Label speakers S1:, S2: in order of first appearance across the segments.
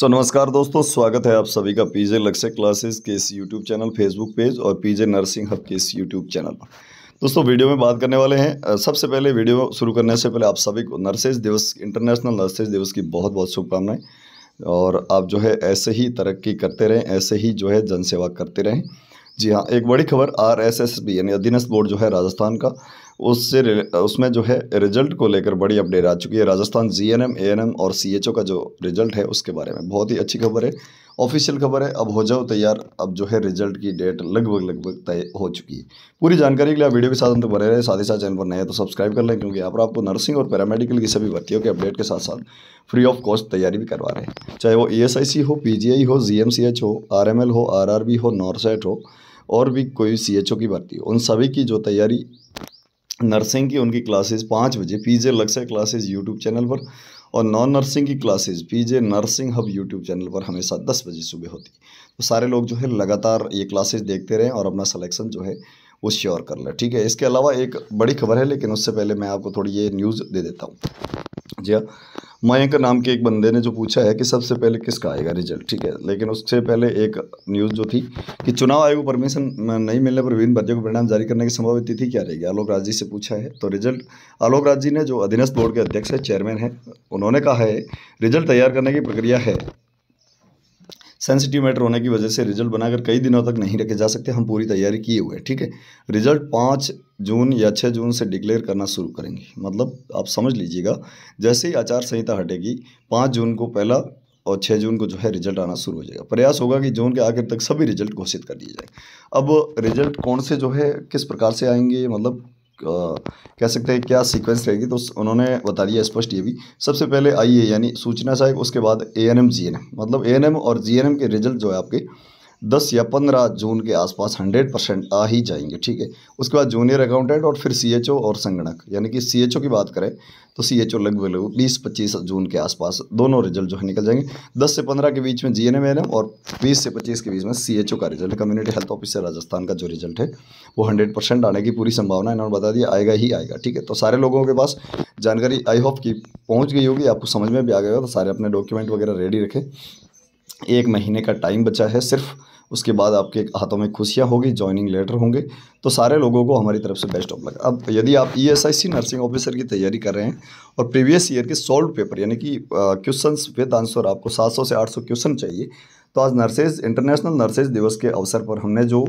S1: सो so, नमस्कार दोस्तों स्वागत है आप सभी का पीजे लक्ष्य क्लासेस के इस यूट्यूब चैनल फेसबुक पेज और पीजे नर्सिंग हब के इस यूट्यूब चैनल पर दोस्तों वीडियो में बात करने वाले हैं सबसे पहले वीडियो शुरू करने से पहले आप सभी को नर्सेज दिवस इंटरनेशनल नर्सेज दिवस की बहुत बहुत शुभकामनाएं और आप जो है ऐसे ही तरक्की करते रहें ऐसे ही जो है जनसेवा करते रहें जी हाँ एक बड़ी खबर आर एस एस बी यानी अधीनस्थ बोर्ड जो है राजस्थान का उससे उसमें जो है रिजल्ट को लेकर बड़ी अपडेट आ चुकी है Rajasthan G N M A N M और सी एच ओ का जो रिजल्ट है उसके बारे में बहुत ही अच्छी खबर है ऑफिशियल खबर है अब हो जाओ तैयार अब जो है रिजल्ट की डेट लगभग लगभग तय हो चुकी है पूरी जानकारी के लिए आप वीडियो के साथ अंत बने रहे साथ ही साथ चैनल पर नए तो सब्सक्राइब कर लें क्योंकि यहाँ पर आपको नर्सिंग और पैरामेडिकल की सभी भर्तियों के अपडेट के साथ साथ फ्री ऑफ कॉस्ट तैयारी भी करवा रहे हैं चाहे वो ई e हो पी हो जी हो आर हो आर हो नॉर्सेट हो और भी कोई सी की भर्ती हो उन सभी की जो तैयारी नर्सिंग की उनकी क्लासेस पाँच बजे पीजे लक्ष्य क्लासेस यूट्यूब चैनल पर और नॉन नर्सिंग की classes PJ nursing hub YouTube channel पर हमेशा दस बजे सुबह होती तो सारे लोग जो है लगातार ये क्लासेस देखते रहें और अपना सलेक्शन जो है वो श्योर कर लें ठीक है इसके अलावा एक बड़ी खबर है लेकिन उससे पहले मैं आपको थोड़ी ये न्यूज़ दे देता हूँ जी हाँ मयंक नाम के एक बंदे ने जो पूछा है कि सबसे पहले किसका आएगा रिजल्ट ठीक है लेकिन उससे पहले एक न्यूज़ जो थी कि चुनाव आयोग को परमिशन नहीं मिलने पर विभिन्न भर्तियों को परिणाम जारी करने की संभावित तिथि क्या रहेगी आलोक राज जी से पूछा है तो रिजल्ट आलोक राज जी ने जो अधीनस्थ बोर्ड के अध्यक्ष है चेयरमैन है उन्होंने कहा है रिजल्ट तैयार करने की प्रक्रिया है सेंसिटिव मैटर होने की वजह से रिजल्ट बनाकर कई दिनों तक नहीं रखे जा सकते हम पूरी तैयारी किए हुए हैं ठीक है रिजल्ट पाँच जून या छः जून से डिक्लेयर करना शुरू करेंगे मतलब आप समझ लीजिएगा जैसे ही आचार संहिता हटेगी पाँच जून को पहला और छः जून को जो है रिजल्ट आना शुरू हो जाएगा प्रयास होगा कि जून के आखिर तक सभी रिजल्ट घोषित कर दिए जाए अब रिजल्ट कौन से जो है किस प्रकार से आएंगे मतलब कह सकते हैं क्या सीक्वेंस रहेगी तो उन्होंने बता दिया स्पष्ट ये भी सबसे पहले आई ए यानी सूचना सहायक उसके बाद A N M G N M मतलब ए एन एम और जी एन एम के रिजल्ट जो है आपके दस या पंद्रह जून के आसपास हंड्रेड परसेंट आ ही जाएंगे ठीक है उसके बाद जूनियर अकाउंटेंट और फिर सी एच ओ और संगणक यानी कि सी एच ओ की बात करें तो सी एच ओ लगभग लगभग बीस पच्चीस जून के आसपास दोनों रिजल्ट जो है निकल जाएंगे दस से पंद्रह के बीच में G N M A M M बीस से पच्चीस के बीच में सी एच ओ का result community health officer Rajasthan का जो रिजल्ट है वो हंड्रेड परसेंट आने की पूरी संभावना इन्होंने बता दिया आएगा ही आएगा ठीक है तो सारे लोगों के पास जानकारी आई होप की पहुँच गई होगी आपको समझ में भी आ गया होगा तो सारे अपने डॉक्यूमेंट वगैरह रेडी रखें एक महीने का टाइम बचा है सिर्फ उसके बाद आपके हाथों में खुशियाँ होगी ज्वाइनिंग लेटर होंगे तो सारे लोगों को हमारी तरफ से बेस्ट ऑफ लगा अब यदि आप E S I C nursing officer की तैयारी कर रहे हैं और प्रीवियस ईयर के सॉल्व पेपर यानी कि क्वेश्चन विद आंसर आपको सात सौ से आठ सौ क्वेश्चन चाहिए तो आज नर्सेज इंटरनेशनल नर्सेज दिवस के अवसर पर हमने जो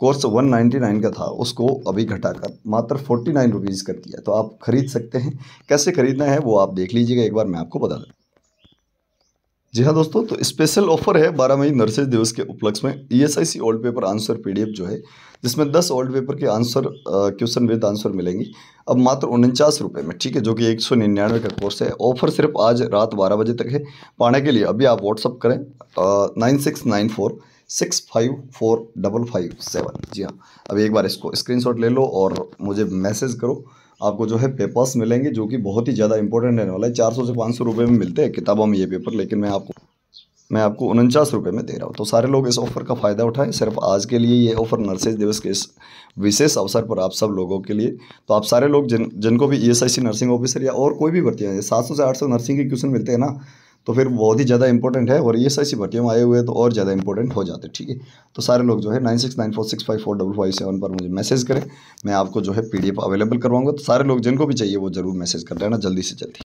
S1: कोर्स 199 का था उसको अभी घटाकर मात्र 49 रुपीज़ कर दिया तो आप खरीद सकते हैं कैसे खरीदना है वो आप देख लीजिएगा एक बार मैं आपको बता दूँ जी हाँ दोस्तों तो स्पेशल ऑफर है बारह मई नर्सेज दिवस के उपलक्ष्य में E S I C old paper answer PDF जो है जिसमें दस ओल्ड पेपर के आंसर क्वेश्चन विद आंसर मिलेंगी अब मात्र उनचास रुपये में ठीक है जो कि एक सौ निन्यानवे का कोर्स है ऑफर सिर्फ आज रात बारह बजे तक है पाने के लिए अभी आप व्हाट्सअप करें nine six nine four six five four double five seven जी हाँ अब एक बार इसको स्क्रीन ले लो और मुझे मैसेज करो आपको जो है पेपर्स मिलेंगे जो कि बहुत ही ज़्यादा इंपॉर्टेंट रहने वाला है चार सौ से पाँच सौ रुपये में मिलते हैं किताबों में ये पेपर लेकिन मैं आपको मैं आपको उनचास रुपये में दे रहा हूँ तो सारे लोग इस ऑफ़र का फ़ायदा उठाएं सिर्फ आज के लिए ये ऑफ़र नर्सेज दिवस के इस विशेष अवसर पर आप सब लोगों के लिए तो आप सारे लोग जिन जिनको भी ई नर्सिंग ऑफिसर या और कोई भी भर्ती है सात सौ से आठ सौ नर्सिंग के क्वेश्चन मिलते हैं ना तो फिर बहुत ही ज़्यादा इंपॉर्टेंट है और ये ऐसी भर्तियों में आए हुए तो और ज़्यादा इंपॉर्टेंट हो जाते ठीक है तो सारे लोग जो है nine six nine four six five four double five seven पर मुझे मैसेज करें मैं आपको जो है पी अवेलेबल करवाऊंगा तो सारे लोग जिनको भी चाहिए वो ज़रूर मैसेज कर लेना जल्दी से जल्दी